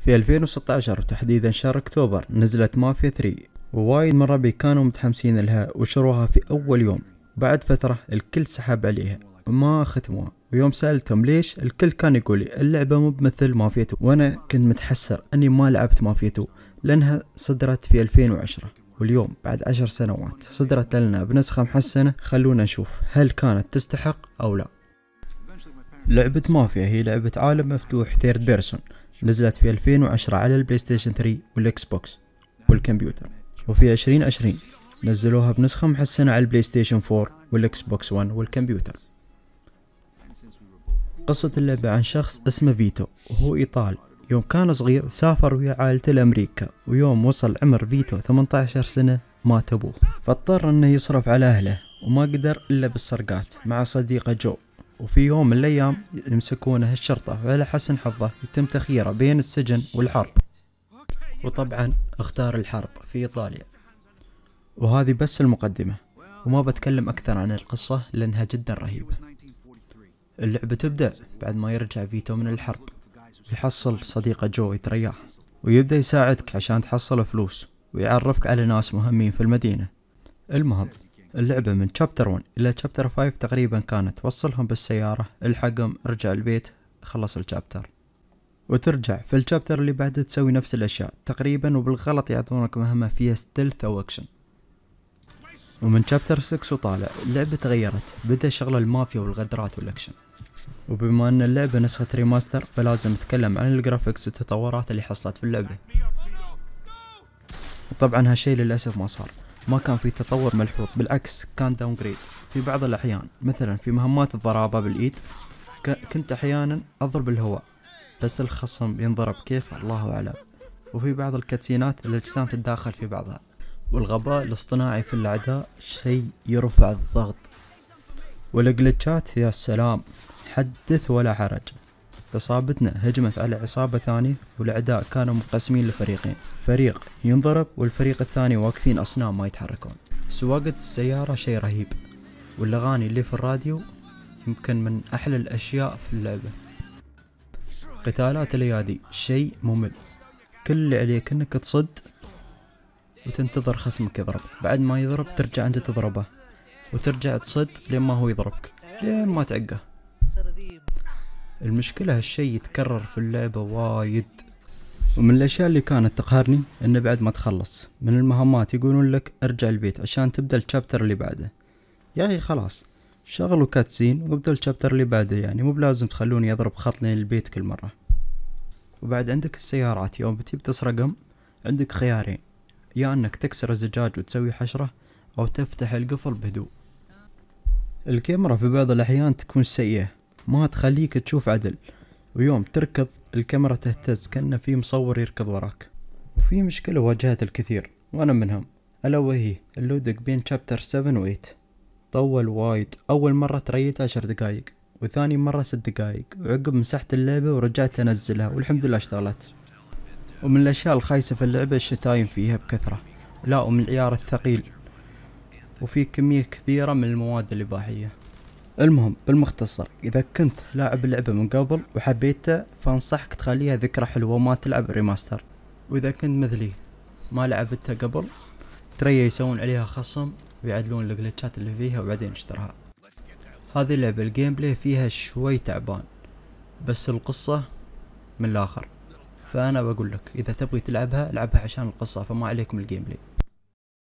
في 2016 تحديدا شهر اكتوبر نزلت مافيا 3 ووايد من ربي كانوا متحمسين لها وشروها في اول يوم بعد فترة الكل سحب عليها وما ختموها ويوم سألتهم ليش الكل كان يقولي اللعبة مو بمثل مافيا 2 وانا كنت متحسر اني ما لعبت مافيا 2 لانها صدرت في 2010 واليوم بعد عشر سنوات صدرت لنا بنسخة محسنة خلونا نشوف هل كانت تستحق أو لا لعبة مافيا هي لعبة عالم مفتوح ثيرد بيرسون نزلت في 2010 على البلاي ستيشن 3 والاكس بوكس والكمبيوتر وفي 2020 نزلوها بنسخة محسنة على البلاي ستيشن 4 والاكس بوكس 1 والكمبيوتر قصة اللعبة عن شخص اسمه فيتو وهو إيطال يوم كان صغير سافر ويا عائلته لأمريكا ويوم وصل عمر فيتو 18 سنة مات أبوه فاضطر أنه يصرف على أهله وما قدر إلا بالسرقات مع صديقه جو وفي يوم من الأيام يمسكونه الشرطة وعلى حسن حظه يتم تخييره بين السجن والحرب وطبعا اختار الحرب في إيطاليا وهذه بس المقدمة وما بتكلم أكثر عن القصة لأنها جدا رهيبة اللعبة تبدأ بعد ما يرجع فيتو من الحرب يحصل صديقه جو يترياه ويبدأ يساعدك عشان تحصل فلوس ويعرفك على ناس مهمين في المدينة المهم اللعبة من شابتر 1 إلى شابتر 5 تقريبا كانت وصلهم بالسيارة الحقهم ارجع البيت خلص الشابتر وترجع في الشابتر اللي بعده تسوي نفس الأشياء تقريبا وبالغلط يعطونك مهمة فيها ستيلث أو أكشن ومن شابتر 6 وطالع اللعبة تغيرت بدا شغل المافيا والغدرات والأكشن وبما أن اللعبة نسخة ريماستر فلازم أتكلم عن الجرافيكس والتطورات اللي حصلت في اللعبة وطبعا هالشي للأسف ما صار ما كان في تطور ملحوظ بالعكس كان داون جريد في بعض الأحيان مثلا في مهمات الضرابة بالإيد كنت أحيانا أضرب الهواء بس الخصم ينضرب كيف الله أعلم وفي بعض الكاتسينات الأجسام تتداخل في بعضها والغباء الاصطناعي في الأعداء شيء يرفع الضغط والجلتشات يا سلام حدث ولا حرج عصابتنا هجمت على عصابة ثانية والأعداء كانوا مقسمين لفريقين فريق ينضرب والفريق الثاني واقفين أصنام ما يتحركون سواقة السيارة شي رهيب والأغاني اللي في الراديو يمكن من أحلى الأشياء في اللعبة قتالات الأيادي شي ممل كل اللي عليك انك تصد وتنتظر خصمك يضرب بعد ما يضرب ترجع انت تضربه وترجع تصد لين ما هو يضربك لين ما تعقه المشكلة هالشي يتكرر في اللعبة وايد ومن الأشياء اللي كانت تقهرني إنه بعد ما تخلص من المهمات يقولون لك ارجع البيت عشان تبدأ الشابتر اللي بعده يا أخي خلاص شغلوا كاتسين وابدأ الشابتر اللي بعده يعني مو بلازم تخلوني أضرب خط لين البيت كل مرة وبعد عندك السيارات يوم بتجيب تسرقهم عندك خيارين يا أنك تكسر الزجاج وتسوي حشرة أو تفتح القفل بهدوء الكاميرا في بعض الأحيان تكون سيئة ما تخليك تشوف عدل ويوم تركض الكاميرا تهتز كأنه في مصور يركض وراك وفي مشكلة واجهت الكثير وأنا منهم ألا وهي اللودق بين شابتر 7 و 8 طول وايد أول مرة تريت عشر دقايق وثاني مرة ست دقايق وعقب مسحت اللعبة ورجعت أنزلها والحمد لله اشتغلت ومن الأشياء الخايسة في اللعبة الشتايم فيها بكثرة لا ومن العيار الثقيل وفي كمية كبيرة من المواد الإباحية المهم بالمختصر اذا كنت لاعب اللعبه من قبل وحبيتها فانصحك تخليها ذكرى حلوه وما تلعب ريماستر واذا كنت مثلي ما لعبتها قبل تريا يسوون عليها خصم ويعدلون الجلتشات اللي فيها وبعدين اشتراها هذه اللعبة الجيم بلاي فيها شوي تعبان بس القصة من الاخر فانا بقول لك اذا تبغي تلعبها العبها عشان القصة فما عليكم الجيم بلاي